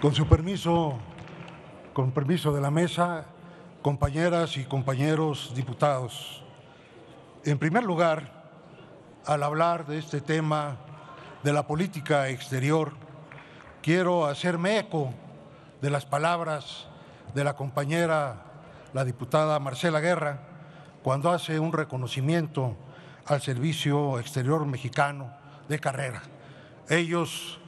Con su permiso, con permiso de la mesa, compañeras y compañeros diputados, en primer lugar, al hablar de este tema de la política exterior, quiero hacerme eco de las palabras de la compañera, la diputada Marcela Guerra, cuando hace un reconocimiento al servicio exterior mexicano de carrera. Ellos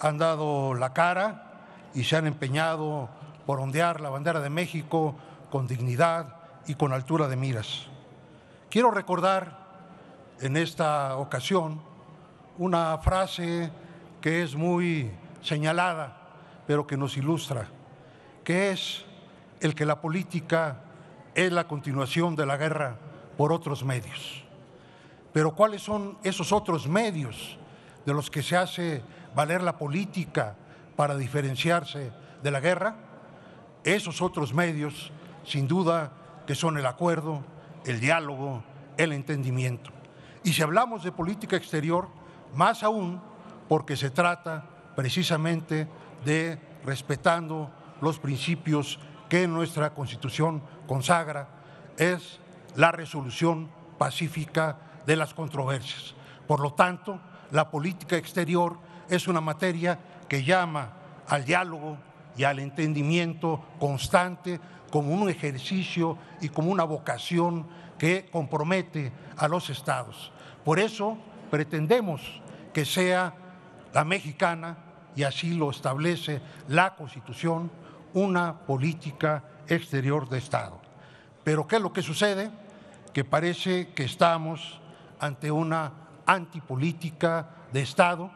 han dado la cara y se han empeñado por ondear la bandera de México con dignidad y con altura de miras. Quiero recordar en esta ocasión una frase que es muy señalada, pero que nos ilustra, que es el que la política es la continuación de la guerra por otros medios. Pero ¿cuáles son esos otros medios de los que se hace valer la política para diferenciarse de la guerra, esos otros medios, sin duda, que son el acuerdo, el diálogo, el entendimiento. Y si hablamos de política exterior, más aún porque se trata precisamente de respetando los principios que nuestra Constitución consagra, es la resolución pacífica de las controversias. Por lo tanto, la política exterior es una materia que llama al diálogo y al entendimiento constante como un ejercicio y como una vocación que compromete a los estados. Por eso pretendemos que sea la mexicana, y así lo establece la Constitución, una política exterior de Estado. Pero ¿qué es lo que sucede? Que parece que estamos ante una antipolítica de Estado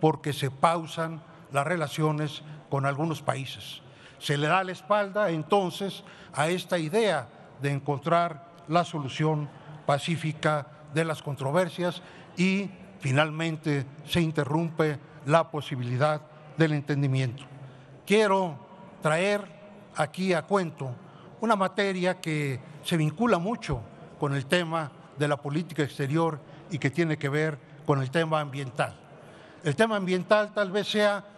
porque se pausan las relaciones con algunos países. Se le da la espalda entonces a esta idea de encontrar la solución pacífica de las controversias y finalmente se interrumpe la posibilidad del entendimiento. Quiero traer aquí a cuento una materia que se vincula mucho con el tema de la política exterior y que tiene que ver con el tema ambiental. El tema ambiental tal vez sea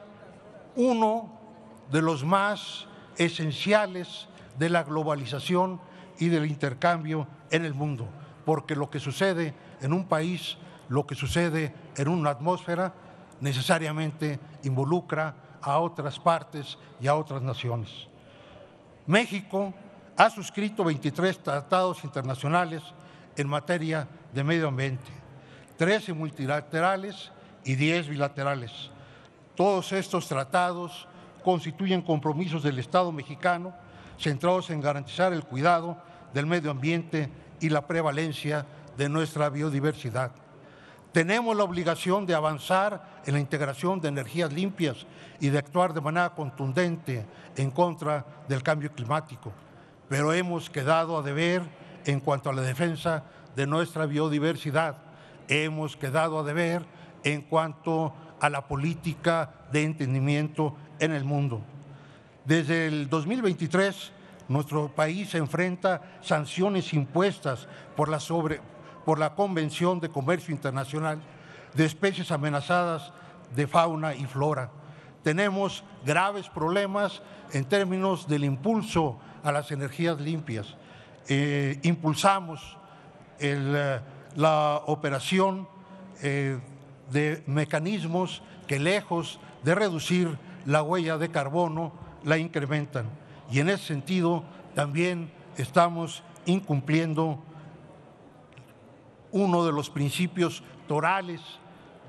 uno de los más esenciales de la globalización y del intercambio en el mundo, porque lo que sucede en un país, lo que sucede en una atmósfera, necesariamente involucra a otras partes y a otras naciones. México ha suscrito 23 tratados internacionales en materia de medio ambiente, 13 multilaterales y 10 bilaterales. Todos estos tratados constituyen compromisos del Estado mexicano centrados en garantizar el cuidado del medio ambiente y la prevalencia de nuestra biodiversidad. Tenemos la obligación de avanzar en la integración de energías limpias y de actuar de manera contundente en contra del cambio climático, pero hemos quedado a deber en cuanto a la defensa de nuestra biodiversidad, hemos quedado a deber en cuanto a la política de entendimiento en el mundo. Desde el 2023, nuestro país enfrenta sanciones impuestas por la, por la Convención de Comercio Internacional de especies amenazadas de fauna y flora. Tenemos graves problemas en términos del impulso a las energías limpias. Eh, impulsamos eh, la operación eh, de mecanismos que lejos de reducir la huella de carbono, la incrementan. Y en ese sentido también estamos incumpliendo uno de los principios torales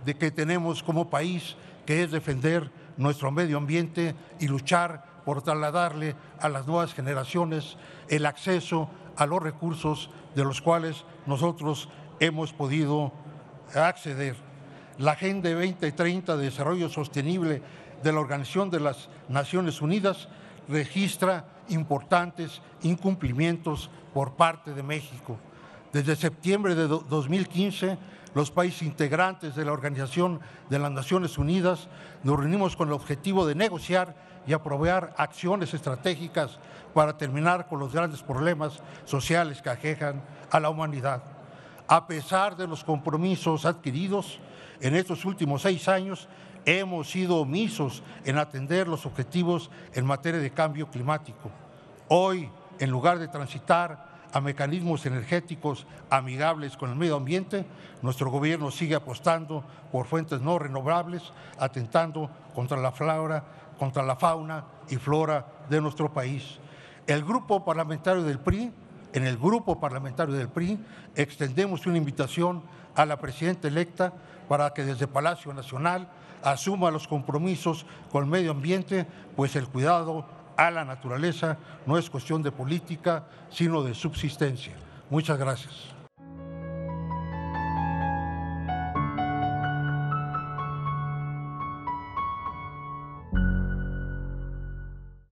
de que tenemos como país, que es defender nuestro medio ambiente y luchar por trasladarle a las nuevas generaciones el acceso a los recursos de los cuales nosotros hemos podido acceder la Agenda 2030 de Desarrollo Sostenible de la Organización de las Naciones Unidas registra importantes incumplimientos por parte de México. Desde septiembre de 2015, los países integrantes de la Organización de las Naciones Unidas nos reunimos con el objetivo de negociar y aprobar acciones estratégicas para terminar con los grandes problemas sociales que ajejan a la humanidad. A pesar de los compromisos adquiridos en estos últimos seis años, hemos sido omisos en atender los objetivos en materia de cambio climático. Hoy, en lugar de transitar a mecanismos energéticos amigables con el medio ambiente, nuestro gobierno sigue apostando por fuentes no renovables, atentando contra la flora, contra la fauna y flora de nuestro país. El grupo parlamentario del PRI en el grupo parlamentario del PRI extendemos una invitación a la presidenta electa para que desde Palacio Nacional asuma los compromisos con el medio ambiente, pues el cuidado a la naturaleza no es cuestión de política, sino de subsistencia. Muchas gracias.